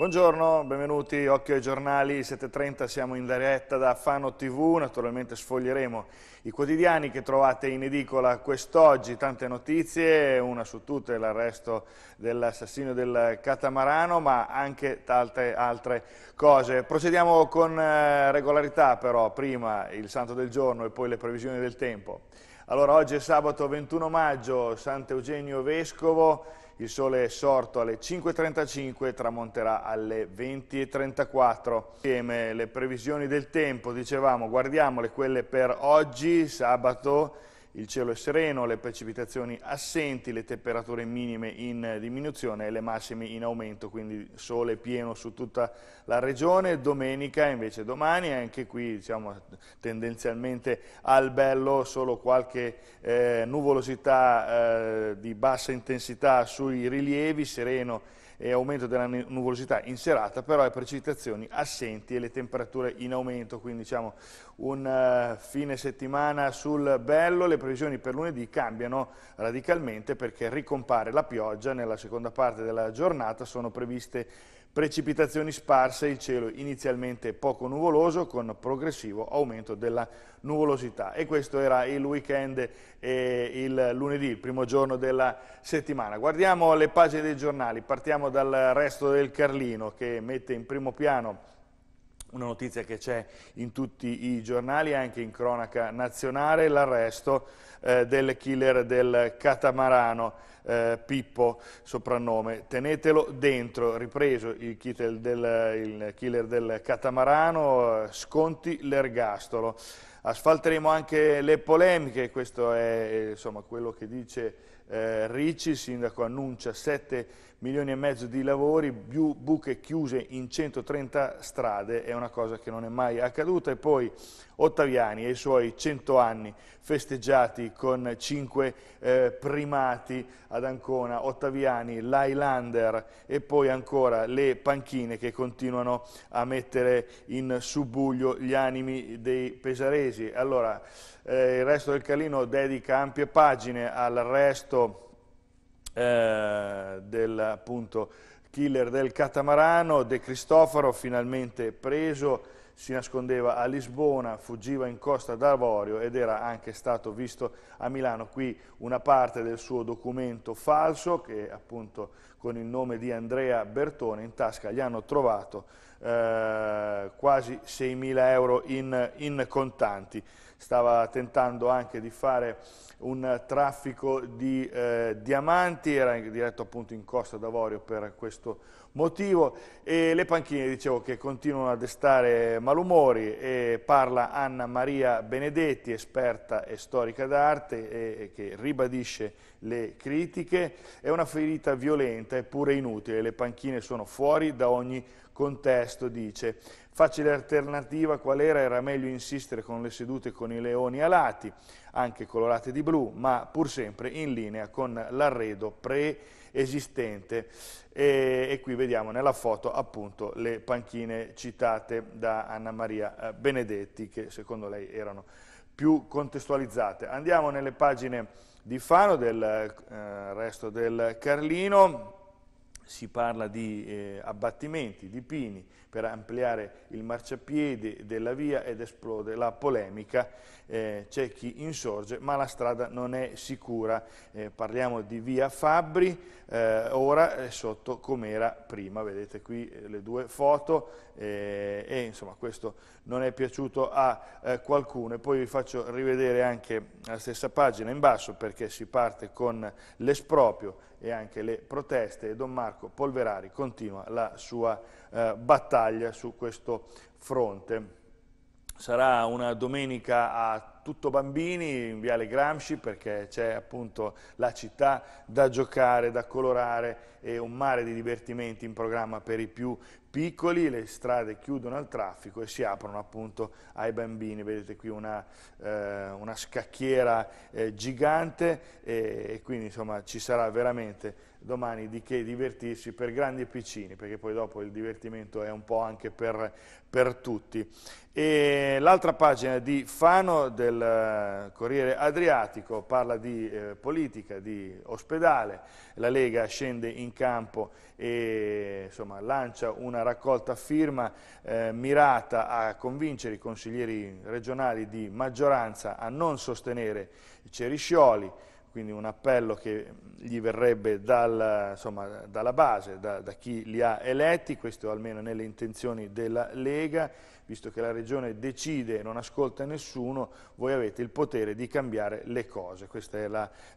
Buongiorno, benvenuti, occhio ai giornali, 7.30 siamo in diretta da Fano TV, naturalmente sfoglieremo i quotidiani che trovate in edicola quest'oggi, tante notizie, una su tutte l'arresto dell'assassino del catamarano, ma anche tante altre cose. Procediamo con eh, regolarità però, prima il santo del giorno e poi le previsioni del tempo. Allora, oggi è sabato 21 maggio, Sant'Eugenio Vescovo, il sole è sorto alle 5.35 tramonterà alle 20.34. Insieme le previsioni del tempo, dicevamo, guardiamole quelle per oggi, sabato il cielo è sereno, le precipitazioni assenti, le temperature minime in diminuzione e le massime in aumento, quindi sole pieno su tutta la regione. Domenica invece domani, anche qui diciamo, tendenzialmente al bello, solo qualche eh, nuvolosità eh, di bassa intensità sui rilievi, sereno e aumento della nuvolosità in serata, però le precipitazioni assenti e le temperature in aumento, quindi diciamo un eh, fine settimana sul bello, le previsioni per lunedì cambiano radicalmente perché ricompare la pioggia nella seconda parte della giornata, sono previste Precipitazioni sparse, il cielo inizialmente poco nuvoloso con progressivo aumento della nuvolosità e questo era il weekend e il lunedì, il primo giorno della settimana. Guardiamo le pagine dei giornali, partiamo dal resto del Carlino che mette in primo piano una notizia che c'è in tutti i giornali, anche in cronaca nazionale, l'arresto eh, del killer del catamarano eh, Pippo, soprannome. Tenetelo dentro, ripreso il, del, il killer del, catamarano, eh, sconti l'ergastolo. Asfalteremo anche le polemiche, questo è eh, insomma, quello che dice eh, Ricci, il sindaco annuncia sette milioni e mezzo di lavori, più buche chiuse in 130 strade, è una cosa che non è mai accaduta. E poi Ottaviani e i suoi 100 anni festeggiati con 5 eh, primati ad Ancona, Ottaviani, l'Highlander e poi ancora le panchine che continuano a mettere in subbuglio gli animi dei pesaresi. Allora, eh, il resto del Calino dedica ampie pagine al resto eh, del appunto, killer del catamarano, De Cristoforo finalmente preso, si nascondeva a Lisbona, fuggiva in Costa d'Avorio ed era anche stato visto a Milano. Qui una parte del suo documento falso che appunto con il nome di Andrea Bertone in tasca gli hanno trovato eh, quasi 6.000 euro in, in contanti stava tentando anche di fare un traffico di eh, diamanti, era diretto appunto in Costa d'Avorio per questo motivo e le panchine dicevo che continuano a destare malumori e parla Anna Maria Benedetti, esperta e storica d'arte e, e che ribadisce le critiche, è una ferita violenta eppure inutile, le panchine sono fuori da ogni contesto dice facile alternativa qual era? Era meglio insistere con le sedute con i leoni alati, anche colorate di blu, ma pur sempre in linea con l'arredo preesistente. E, e, qui vediamo nella foto appunto le panchine citate da Anna Maria eh, Benedetti, che secondo lei erano più contestualizzate. Andiamo nelle pagine di Fano, del eh, resto del Carlino, si parla di eh, abbattimenti di pini per ampliare il marciapiede della via ed esplode la polemica, eh, c'è chi insorge ma la strada non è sicura, eh, parliamo di via Fabbri, eh, ora è sotto com'era prima, vedete qui eh, le due foto eh, e insomma questo non è piaciuto a qualcuno e poi vi faccio rivedere anche la stessa pagina in basso perché si parte con l'esproprio e anche le proteste e Don Marco Marco Polverari continua la sua eh, battaglia su questo fronte. Sarà una domenica a tutto bambini in Viale Gramsci perché c'è appunto la città da giocare, da colorare e un mare di divertimenti in programma per i più piccoli, le strade chiudono al traffico e si aprono appunto ai bambini, vedete qui una, eh, una scacchiera eh, gigante e, e, quindi insomma ci sarà veramente domani di che divertirsi per grandi e piccini, perché poi dopo il divertimento è un po' anche per, per tutti. l'altra pagina di Fano del eh, Corriere Adriatico parla di eh, politica, di ospedale, la Lega scende in campo e insomma, lancia una una raccolta firma eh, mirata a convincere i consiglieri regionali di maggioranza a non sostenere i Ceriscioli, quindi un appello che gli verrebbe dal, insomma, dalla base, da, da chi li ha eletti, questo almeno nelle intenzioni della Lega, visto che la regione decide e non ascolta nessuno, voi avete il potere di cambiare le cose. Questo è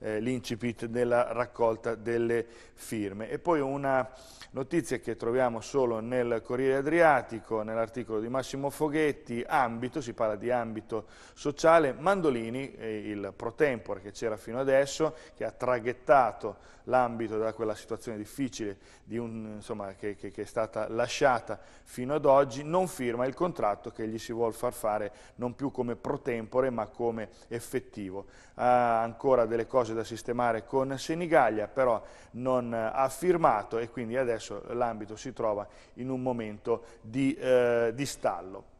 eh, l'incipit eh, della raccolta delle firme. E poi una notizia che troviamo solo nel Corriere Adriatico, nell'articolo di Massimo Foghetti, ambito, si parla di ambito sociale, Mandolini, eh, il pro tempore che c'era fino adesso, che ha traghettato l'ambito da quella situazione difficile un, insomma, che, che, che è stata lasciata fino ad oggi, non firma il contratto contratto che gli si vuole far fare non più come pro tempore ma come effettivo. Ha ancora delle cose da sistemare con Senigallia, però non ha firmato e quindi adesso l'ambito si trova in un momento di, eh, di stallo.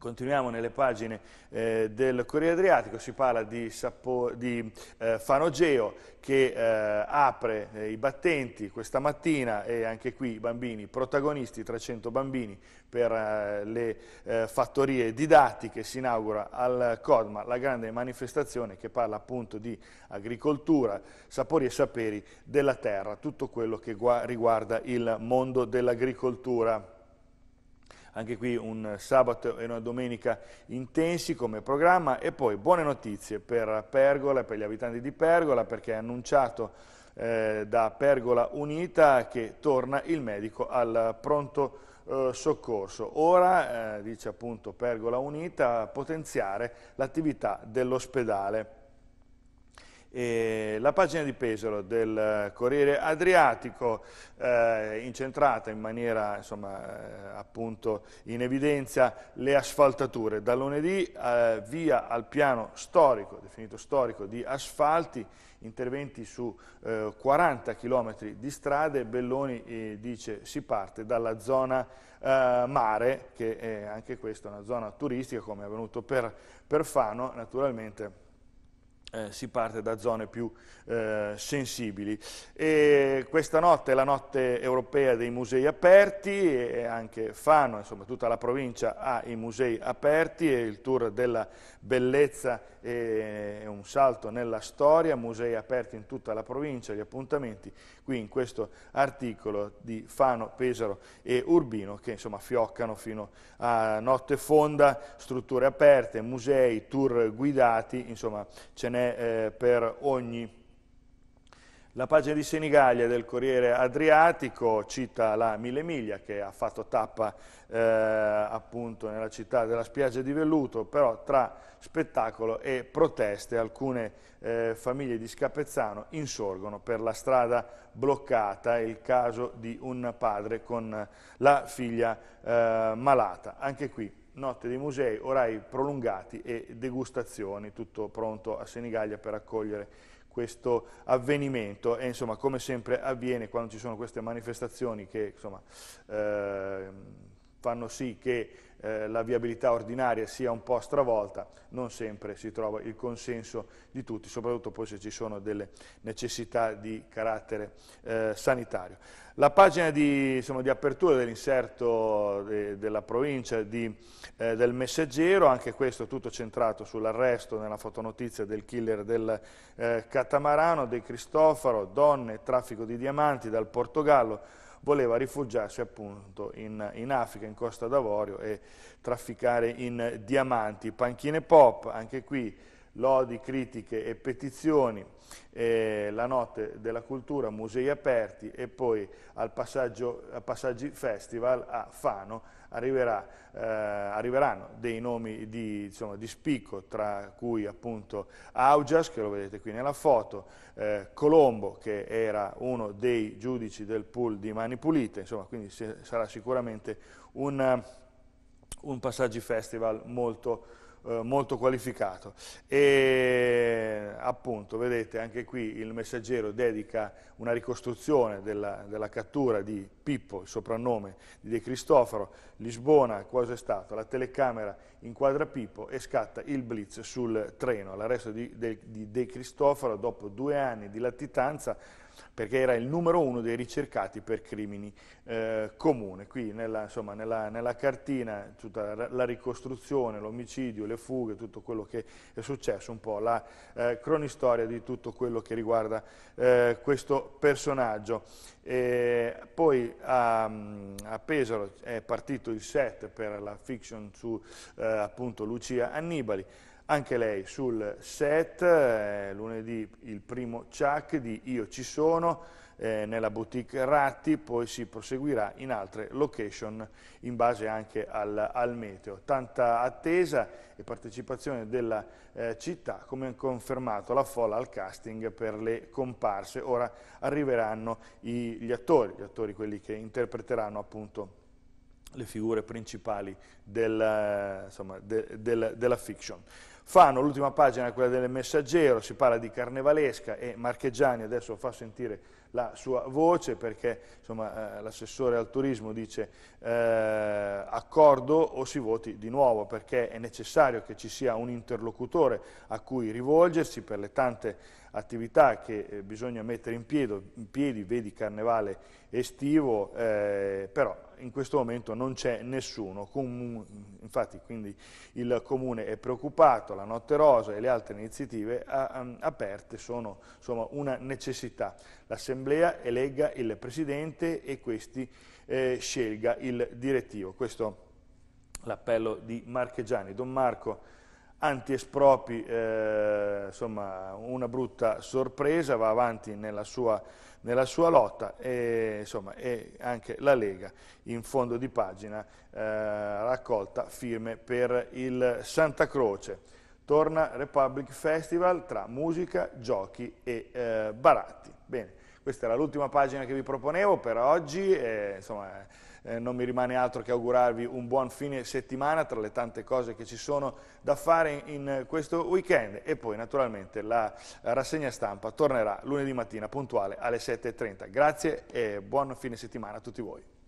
Continuiamo nelle pagine eh, del Corriere Adriatico, si parla di, Sapo, di eh, Fanogeo che eh, apre eh, i battenti questa mattina e anche qui i bambini protagonisti, 300 bambini per eh, le eh, fattorie didattiche, si inaugura al Codma la grande manifestazione che parla appunto di agricoltura, sapori e saperi della terra, tutto quello che riguarda il mondo dell'agricoltura anche qui un sabato e una domenica intensi come programma e poi buone notizie per Pergola e per gli abitanti di Pergola perché è annunciato eh, da Pergola Unita che torna il medico al pronto eh, soccorso. Ora, eh, dice appunto Pergola Unita, potenziare l'attività dell'ospedale. E la pagina di Pesaro del eh, Corriere Adriatico, eh, incentrata in maniera insomma, eh, appunto in evidenza le asfaltature. Da lunedì eh, via al piano storico, definito storico, di asfalti, interventi su 40 eh, km di strade. Belloni eh, dice si parte dalla zona mare, che è anche questa una zona turistica come è avvenuto per, per Fano, naturalmente eh, si parte da zone più eh, sensibili. E questa notte è la notte europea dei musei aperti e anche Fano, insomma tutta la provincia ha i musei aperti e il tour della bellezza è un salto nella storia, musei aperti in tutta la provincia, gli appuntamenti qui in questo articolo di Fano, Pesaro e Urbino, che insomma fioccano fino a notte fonda, strutture aperte, musei, tour guidati, insomma ce n'è eh, per ogni la pagina di Senigallia del Corriere Adriatico cita la Mille Miglia che ha fatto tappa eh, appunto nella città della spiaggia di Velluto, però tra spettacolo e proteste alcune eh, famiglie di Scapezzano insorgono per la strada bloccata, è il caso di un padre con la figlia eh, malata. Anche qui notte dei musei, orai prolungati e degustazioni, tutto pronto a Senigallia per accogliere i questo avvenimento e insomma come sempre avviene quando ci sono queste manifestazioni che insomma, eh, fanno sì che eh, la viabilità ordinaria sia un po' stravolta, non sempre si trova il consenso di tutti, soprattutto poi se ci sono delle necessità di carattere eh, sanitario. La pagina di, insomma, di apertura dell'inserto de, della provincia di, eh, del messaggero, anche questo tutto centrato sull'arresto nella fotonotizia del killer del eh, Catamarano, De Cristofaro, donne, traffico di diamanti dal Portogallo, voleva rifugiarsi appunto in, in Africa, in Costa d'Avorio e trafficare in diamanti. Panchine pop, anche qui lodi, critiche e petizioni, eh, la notte della cultura, musei aperti e poi al passaggio, Passaggi Festival a Fano arriverà, eh, arriveranno dei nomi di, insomma, di, spicco, tra cui appunto Augias, che lo vedete qui nella foto, eh, Colombo, che era uno dei giudici del pool di Mani Pulite, insomma, quindi sarà sicuramente un, eh, un Passaggi Festival molto eh, molto qualificato. E appunto, vedete, anche qui il messaggero dedica una ricostruzione della, della cattura di Pippo, il soprannome di De Cristoforo, Lisbona, cosa è stato? La telecamera inquadra Pippo e scatta il blitz sul treno. L'arresto di, di, di De Cristoforo dopo due anni di latitanza perché era il numero uno dei ricercati per crimini eh, comune. Qui nella, insomma, nella, nella, cartina tutta la, ricostruzione, l'omicidio, le fughe, tutto quello che è successo, un po' la eh, cronistoria di tutto quello che riguarda eh, questo personaggio. E poi a, a, Pesaro è partito il set per la fiction su eh, appunto Lucia Annibali, anche lei sul set, eh, lunedì il primo CHAC di Io ci sono, eh, nella boutique Ratti, poi si proseguirà in altre location in base anche al, al meteo. Tanta attesa e partecipazione della eh, città, come ha confermato la folla al casting per le comparse. Ora arriveranno i, gli attori, gli attori quelli che interpreteranno appunto le figure principali del, eh, insomma, de, del, della fiction. Fanno l'ultima pagina, quella del messaggero, si parla di Carnevalesca e Marcheggiani, adesso fa sentire la sua voce perché eh, l'assessore al turismo dice eh, accordo o si voti di nuovo perché è necessario che ci sia un interlocutore a cui rivolgersi per le tante attività che eh, bisogna mettere in, piedo, in piedi, vedi carnevale estivo, eh, però in questo momento non c'è nessuno, infatti quindi il Comune è preoccupato, la Notte Rosa e le altre iniziative a, a, aperte sono insomma, una necessità. L'Assemblea l'assemblea elegga il presidente e questi eh, scelga il direttivo. Questo è l'appello di Marchegiani. Don Marco antiespropri, eh, insomma una brutta sorpresa, va avanti nella sua, nella sua lotta e, insomma, e, anche la Lega in fondo di pagina eh, raccolta firme per il Santa Croce. Torna Republic Festival tra musica, giochi e eh, baratti. Bene. Questa era l'ultima pagina che vi proponevo per oggi, e, insomma eh, non mi rimane altro che augurarvi un buon fine settimana tra le tante cose che ci sono da fare in, in questo weekend e poi naturalmente la rassegna stampa tornerà lunedì mattina puntuale alle 7.30. Grazie e buon fine settimana a tutti voi.